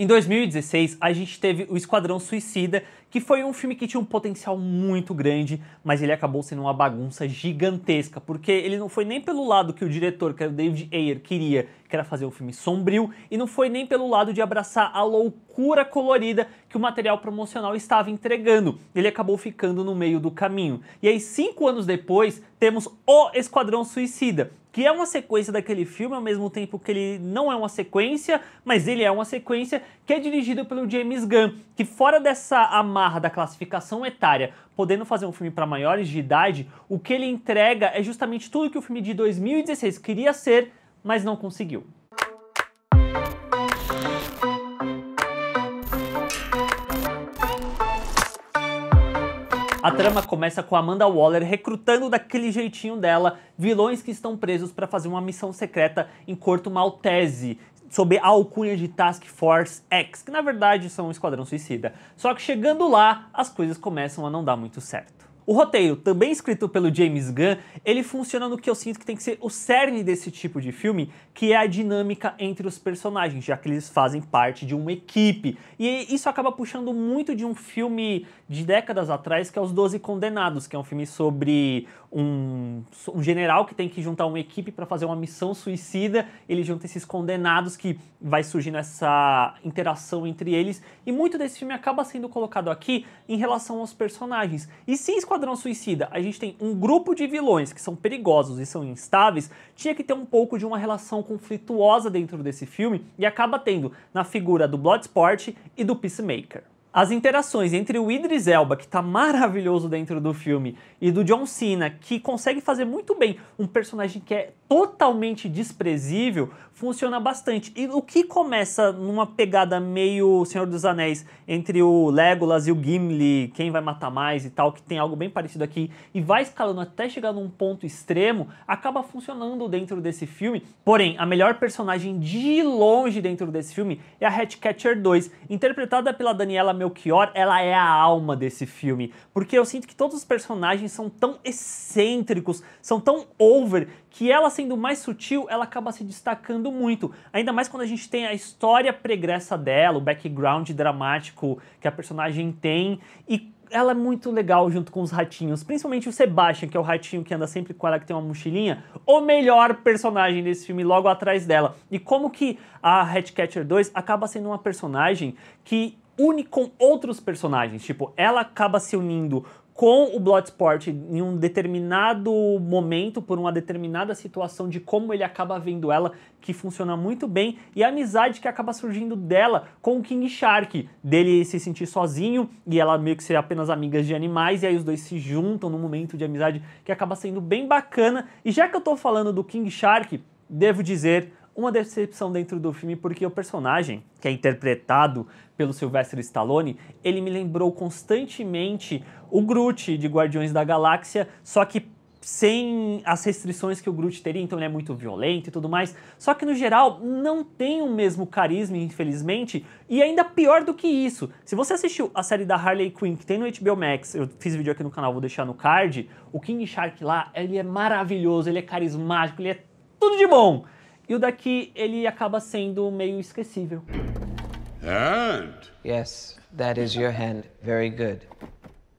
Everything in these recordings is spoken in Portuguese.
Em 2016, a gente teve o Esquadrão Suicida, que foi um filme que tinha um potencial muito grande, mas ele acabou sendo uma bagunça gigantesca, porque ele não foi nem pelo lado que o diretor, que era o David Ayer, queria, que era fazer um filme sombrio, e não foi nem pelo lado de abraçar a loucura colorida que o material promocional estava entregando. Ele acabou ficando no meio do caminho. E aí, cinco anos depois, temos O Esquadrão Suicida, que é uma sequência daquele filme, ao mesmo tempo que ele não é uma sequência, mas ele é uma sequência, que é dirigido pelo James Gunn, que fora dessa amarra da classificação etária, podendo fazer um filme para maiores de idade, o que ele entrega é justamente tudo que o filme de 2016 queria ser, mas não conseguiu. A trama começa com Amanda Waller recrutando daquele jeitinho dela vilões que estão presos para fazer uma missão secreta em Corto Maltese, sob a alcunha de Task Force X, que na verdade são um esquadrão suicida. Só que chegando lá, as coisas começam a não dar muito certo. O roteiro, também escrito pelo James Gunn, ele funciona no que eu sinto que tem que ser o cerne desse tipo de filme, que é a dinâmica entre os personagens, já que eles fazem parte de uma equipe. E isso acaba puxando muito de um filme de décadas atrás, que é Os Doze Condenados, que é um filme sobre um, um general que tem que juntar uma equipe para fazer uma missão suicida. Ele junta esses condenados que vai surgindo essa interação entre eles. E muito desse filme acaba sendo colocado aqui em relação aos personagens. E sim, Esquadrão Suicida a gente tem um grupo de vilões que são perigosos e são instáveis, tinha que ter um pouco de uma relação conflituosa dentro desse filme e acaba tendo na figura do Bloodsport e do Peacemaker. As interações entre o Idris Elba, que está maravilhoso dentro do filme, e do John Cena, que consegue fazer muito bem um personagem que é totalmente desprezível, funciona bastante. E o que começa numa pegada meio Senhor dos Anéis, entre o Legolas e o Gimli, quem vai matar mais e tal, que tem algo bem parecido aqui, e vai escalando até chegar num ponto extremo, acaba funcionando dentro desse filme. Porém, a melhor personagem de longe dentro desse filme é a Hatcatcher 2, interpretada pela Daniela Melchior, ela é a alma desse filme, porque eu sinto que todos os personagens são tão excêntricos, são tão over, que ela sendo mais sutil, ela acaba se destacando muito. Ainda mais quando a gente tem a história pregressa dela, o background dramático que a personagem tem e ela é muito legal junto com os ratinhos, principalmente o Sebastian, que é o ratinho que anda sempre com ela, que tem uma mochilinha, o melhor personagem desse filme logo atrás dela. E como que a Hatcatcher 2 acaba sendo uma personagem que une com outros personagens. Tipo, ela acaba se unindo com o Bloodsport em um determinado momento, por uma determinada situação de como ele acaba vendo ela, que funciona muito bem, e a amizade que acaba surgindo dela com o King Shark, dele se sentir sozinho e ela meio que ser apenas amigas de animais, e aí os dois se juntam num momento de amizade que acaba sendo bem bacana. E já que eu tô falando do King Shark, devo dizer uma decepção dentro do filme porque o personagem, que é interpretado pelo Sylvester Stallone, ele me lembrou constantemente o Groot de Guardiões da Galáxia, só que sem as restrições que o Groot teria, então ele é muito violento e tudo mais. Só que no geral não tem o mesmo carisma, infelizmente, e ainda pior do que isso. Se você assistiu a série da Harley Quinn que tem no HBO Max, eu fiz vídeo aqui no canal, vou deixar no card, o King Shark lá, ele é maravilhoso, ele é carismático, ele é tudo de bom. E o daqui, ele acaba sendo meio esquecível. Hand? Yes, that is your hand. Very good.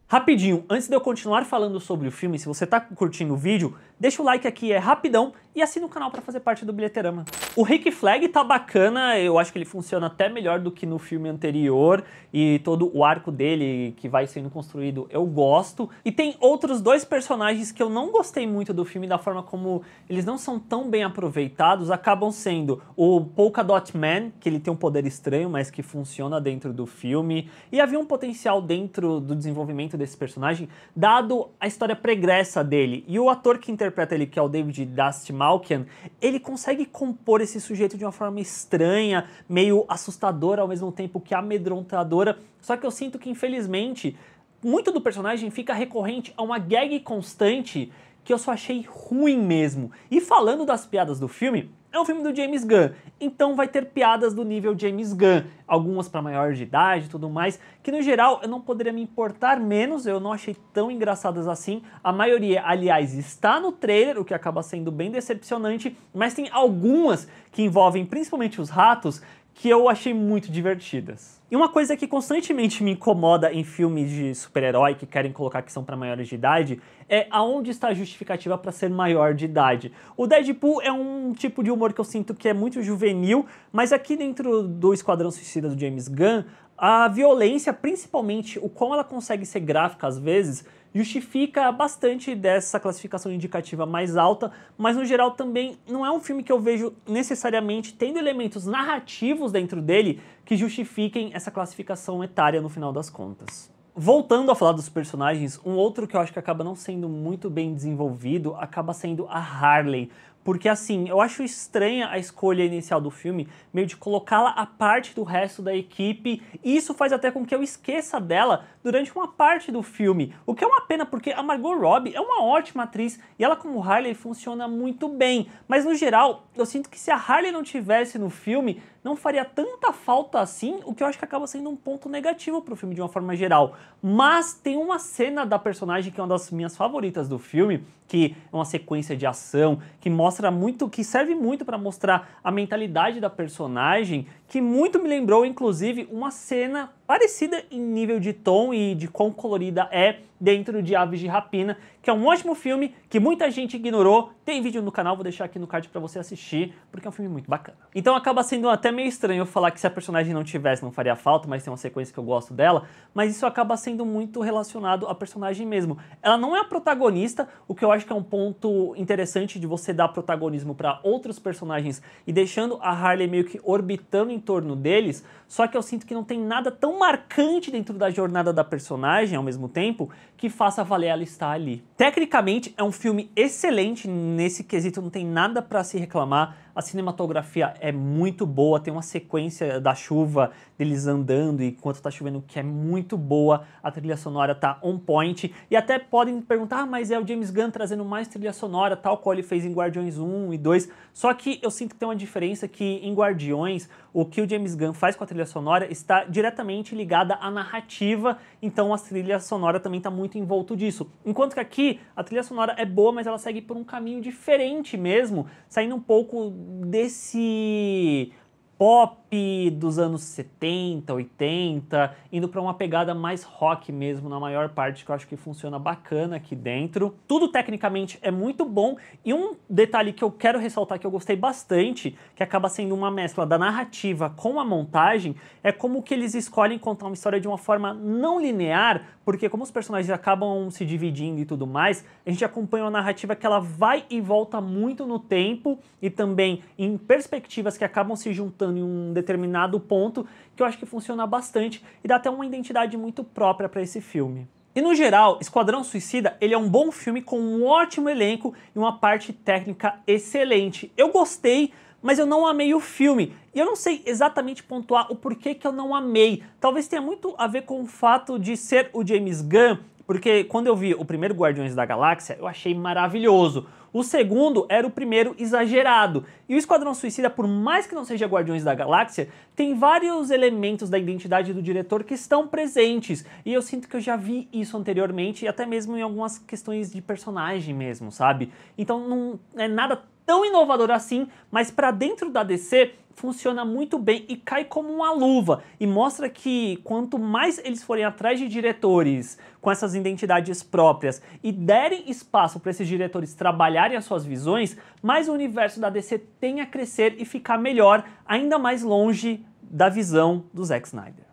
Rapidinho, antes de eu continuar falando sobre o filme, se você está curtindo o vídeo, Deixa o like aqui, é rapidão, e assina o canal para fazer parte do Bilheterama. O Rick Flag tá bacana, eu acho que ele funciona até melhor do que no filme anterior, e todo o arco dele que vai sendo construído eu gosto. E tem outros dois personagens que eu não gostei muito do filme, da forma como eles não são tão bem aproveitados, acabam sendo o Polka Dot Man, que ele tem um poder estranho, mas que funciona dentro do filme, e havia um potencial dentro do desenvolvimento desse personagem, dado a história pregressa dele, e o ator que interpreta interpreta ele, que é o David Malkian, ele consegue compor esse sujeito de uma forma estranha, meio assustadora ao mesmo tempo que amedrontadora. Só que eu sinto que, infelizmente, muito do personagem fica recorrente a uma gag constante que eu só achei ruim mesmo. E falando das piadas do filme, é um filme do James Gunn, então vai ter piadas do nível James Gunn, algumas para maior de idade e tudo mais, que no geral eu não poderia me importar menos, eu não achei tão engraçadas assim. A maioria, aliás, está no trailer, o que acaba sendo bem decepcionante, mas tem algumas que envolvem principalmente os ratos, que eu achei muito divertidas. E uma coisa que constantemente me incomoda em filmes de super-herói que querem colocar que são para maiores de idade é aonde está a justificativa para ser maior de idade. O Deadpool é um tipo de humor que eu sinto que é muito juvenil, mas aqui dentro do Esquadrão Suicida do James Gunn, a violência, principalmente o como ela consegue ser gráfica às vezes, justifica bastante dessa classificação indicativa mais alta, mas no geral também não é um filme que eu vejo necessariamente tendo elementos narrativos dentro dele que justifiquem essa classificação etária no final das contas. Voltando a falar dos personagens, um outro que eu acho que acaba não sendo muito bem desenvolvido acaba sendo a Harley. Porque assim, eu acho estranha a escolha inicial do filme, meio de colocá-la à parte do resto da equipe, e isso faz até com que eu esqueça dela durante uma parte do filme. O que é uma pena porque a Margot Robbie é uma ótima atriz e ela como Harley funciona muito bem, mas no geral, eu sinto que se a Harley não tivesse no filme, não faria tanta falta assim, o que eu acho que acaba sendo um ponto negativo pro filme de uma forma geral. Mas tem uma cena da personagem que é uma das minhas favoritas do filme, que é uma sequência de ação que mostra mostra muito, que serve muito para mostrar a mentalidade da personagem que muito me lembrou, inclusive, uma cena parecida em nível de tom e de quão colorida é dentro de Aves de Rapina, que é um ótimo filme que muita gente ignorou. Tem vídeo no canal, vou deixar aqui no card para você assistir, porque é um filme muito bacana. Então acaba sendo até meio estranho falar que se a personagem não tivesse não faria falta, mas tem uma sequência que eu gosto dela, mas isso acaba sendo muito relacionado à personagem mesmo. Ela não é a protagonista, o que eu acho que é um ponto interessante de você dar protagonismo para outros personagens e deixando a Harley meio que orbitando em em torno deles, só que eu sinto que não tem nada tão marcante dentro da jornada da personagem ao mesmo tempo que faça valer ela estar ali. Tecnicamente, é um filme excelente nesse quesito, não tem nada para se reclamar. A cinematografia é muito boa, tem uma sequência da chuva deles andando enquanto está chovendo que é muito boa. A trilha sonora tá on point e até podem perguntar, ah, mas é o James Gunn trazendo mais trilha sonora, tal qual ele fez em Guardiões 1 e 2. Só que eu sinto que tem uma diferença que em Guardiões, o que o James Gunn faz com a trilha sonora está diretamente ligada à narrativa, então a trilha sonora também está muito muito envolto disso. Enquanto que aqui a trilha sonora é boa, mas ela segue por um caminho diferente mesmo, saindo um pouco desse pop dos anos 70, 80, indo para uma pegada mais rock mesmo na maior parte, que eu acho que funciona bacana aqui dentro. Tudo tecnicamente é muito bom e um detalhe que eu quero ressaltar que eu gostei bastante, que acaba sendo uma mescla da narrativa com a montagem, é como que eles escolhem contar uma história de uma forma não linear, porque como os personagens acabam se dividindo e tudo mais, a gente acompanha uma narrativa que ela vai e volta muito no tempo e também em perspectivas que acabam se juntando em um determinado ponto, que eu acho que funciona bastante e dá até uma identidade muito própria para esse filme. E no geral, Esquadrão Suicida ele é um bom filme com um ótimo elenco e uma parte técnica excelente. Eu gostei, mas eu não amei o filme. E eu não sei exatamente pontuar o porquê que eu não amei. Talvez tenha muito a ver com o fato de ser o James Gunn porque quando eu vi o primeiro Guardiões da Galáxia, eu achei maravilhoso. O segundo era o primeiro exagerado. E o Esquadrão Suicida, por mais que não seja Guardiões da Galáxia, tem vários elementos da identidade do diretor que estão presentes. E eu sinto que eu já vi isso anteriormente, e até mesmo em algumas questões de personagem mesmo, sabe? Então não é nada tão inovador assim, mas para dentro da DC funciona muito bem e cai como uma luva e mostra que quanto mais eles forem atrás de diretores com essas identidades próprias e derem espaço para esses diretores trabalharem as suas visões, mais o universo da DC tem a crescer e ficar melhor, ainda mais longe da visão do Zack Snyder.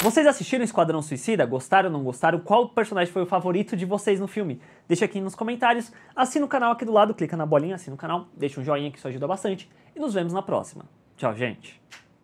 Vocês assistiram Esquadrão Suicida? Gostaram ou não gostaram? Qual personagem foi o favorito de vocês no filme? deixa aqui nos comentários, assina o canal aqui do lado, clica na bolinha, assina o canal, deixa um joinha que isso ajuda bastante e nos vemos na próxima. Tchau, gente!